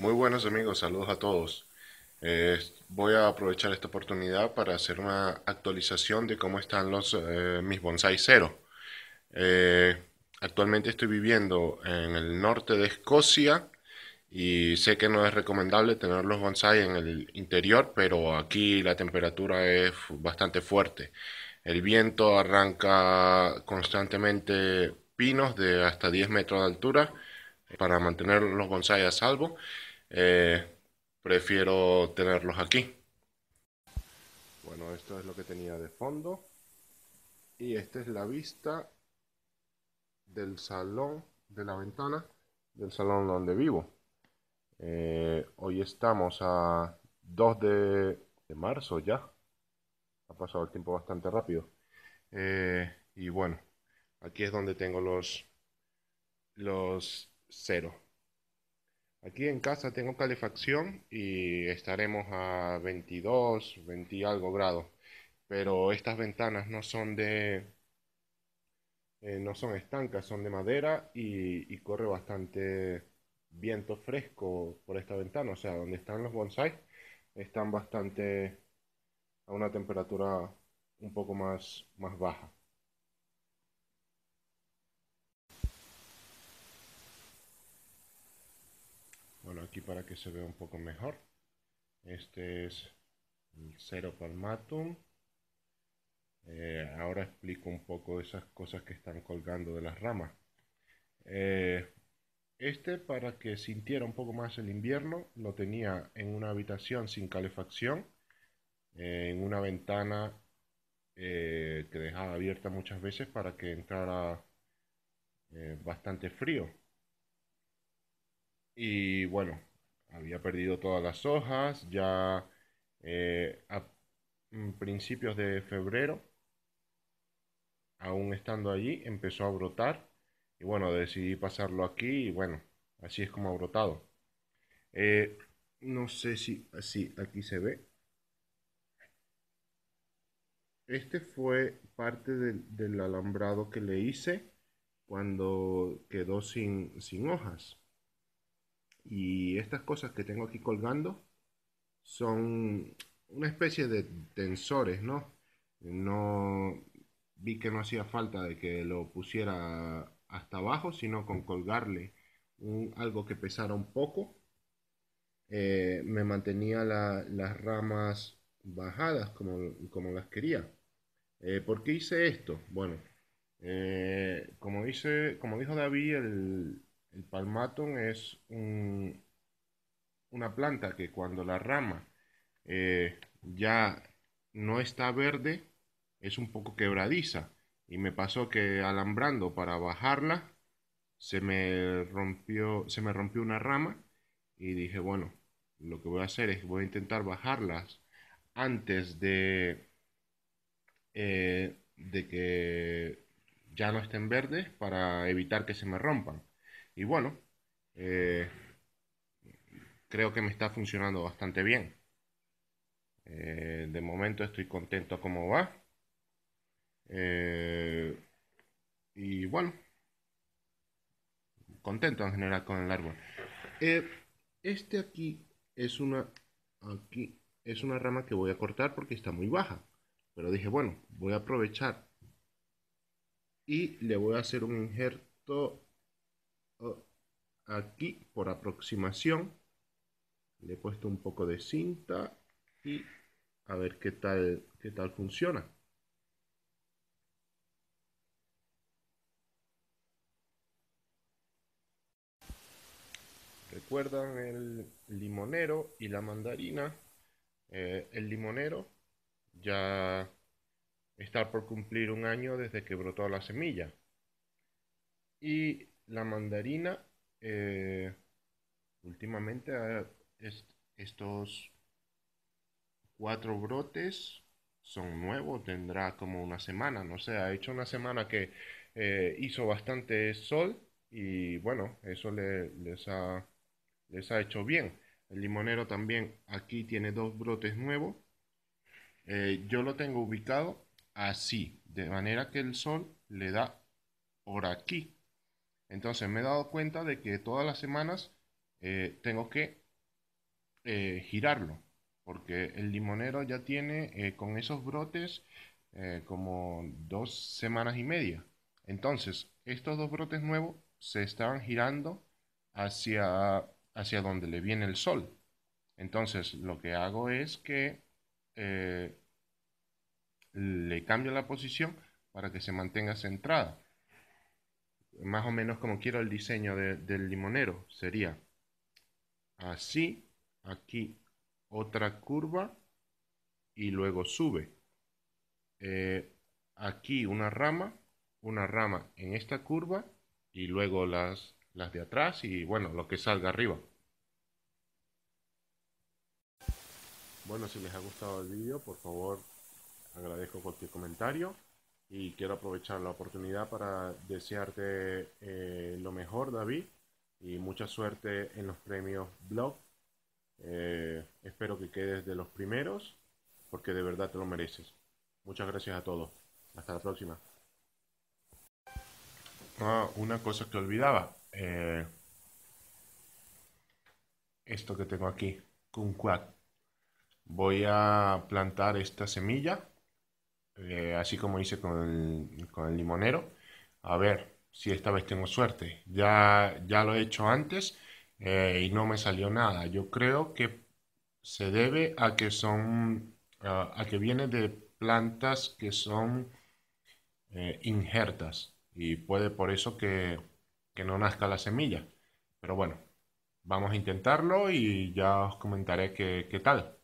Muy buenos amigos, saludos a todos. Eh, voy a aprovechar esta oportunidad para hacer una actualización de cómo están los, eh, mis bonsai cero. Eh, actualmente estoy viviendo en el norte de Escocia y sé que no es recomendable tener los bonsai en el interior, pero aquí la temperatura es bastante fuerte. El viento arranca constantemente pinos de hasta 10 metros de altura para mantener los bonsai a salvo eh, prefiero tenerlos aquí. Bueno, esto es lo que tenía de fondo. Y esta es la vista del salón, de la ventana del salón donde vivo. Eh, hoy estamos a 2 de, marzo ya. Ha pasado el tiempo bastante rápido. Eh, y bueno, aquí es donde tengo los, los ceros. Aquí en casa tengo calefacción y estaremos a 22, 20 y algo grados. Pero estas ventanas no son de... Eh, no son estancas, son de madera y, corre bastante viento fresco por esta ventana. O sea, donde están los bonsais están bastante a una temperatura un poco más, más baja. para que se vea un poco mejor. Este es el cero palmatum. Eh, ahora explico un poco esas cosas que están colgando de las ramas. Eh, este para que sintiera un poco más el invierno lo tenía en una habitación sin calefacción, eh, en una ventana que dejaba abierta muchas veces para que entrara bastante frío y bueno, había perdido todas las hojas, ya eh, a principios de febrero, aún estando allí, empezó a brotar. Y bueno, decidí pasarlo aquí y bueno, así es como ha brotado. Eh, no sé si así aquí se ve. Este fue parte del, alambrado que le hice cuando quedó sin hojas. Y estas cosas que tengo aquí colgando son una especie de tensores, ¿no? No vi que no hacía falta de que lo pusiera hasta abajo, sino con colgarle algo que pesara un poco. Eh, me mantenía las ramas bajadas como, las quería. Eh, ¿Por qué hice esto? Bueno, eh, como, dice, como dijo David el, el palmatón es una planta que cuando la rama eh, ya no está verde, es un poco quebradiza. Y me pasó que alambrando para bajarla, se me rompió, se me rompió una rama y dije, bueno, lo que voy a hacer es que voy a intentar bajarlas antes de, eh, de que ya no estén verdes para evitar que se me rompan. Y bueno, eh, creo que me está funcionando bastante bien. Eh, de momento estoy contento como va. Eh, y bueno, contento en general con el árbol. este aquí es una aquí es una rama que voy a cortar porque está muy baja. Pero dije, bueno, voy a aprovechar y le voy a hacer un injerto aquí por aproximación. Le he puesto un poco de cinta y a ver qué tal, qué tal funciona. recuerdan el limonero y la mandarina, eh, el limonero ya está por cumplir un año desde que brotó la semilla. Y la mandarina eh, últimamente estos cuatro brotes son nuevos, tendrá como una semana, no sé, ha hecho una semana que eh, hizo bastante sol y bueno, eso les, ha, hecho bien. El limonero también aquí tiene dos brotes nuevos. Eh, yo lo tengo ubicado así, de manera que el sol le da por aquí, entonces me he dado cuenta de que todas las semanas eh, tengo que eh, girarlo, porque el limonero ya tiene eh, con esos brotes como dos semanas y media. Entonces, estos dos brotes nuevos se estaban girando hacia, hacia donde le viene el sol. Entonces, lo que hago es que le cambio la posición para que se mantenga centrada más o menos como quiero el diseño del limonero. Sería así, aquí otra curva y luego sube. Eh, aquí una rama, una rama en esta curva y luego las, las de atrás y bueno, lo que salga arriba. Bueno, si les ha gustado el vídeo, por favor, agradezco cualquier comentario y quiero aprovechar la oportunidad para desearte eh, lo mejor, David, y mucha suerte en los premios Blog. Eh, espero que quedes de los primeros, porque de verdad te lo mereces. Muchas gracias a todos. Hasta la próxima. Ah, una cosa que olvidaba. Eh, esto que tengo aquí, cuac Voy a plantar esta semilla eh, así como hice con el, limonero, a ver si esta vez tengo suerte. Ya, ya lo he hecho antes eh, y no me salió nada. Yo creo que se debe a que son, a que viene de plantas que son eh, injertas y puede por eso que, que no nazca la semilla. Pero bueno, vamos a intentarlo y ya os comentaré qué, qué tal.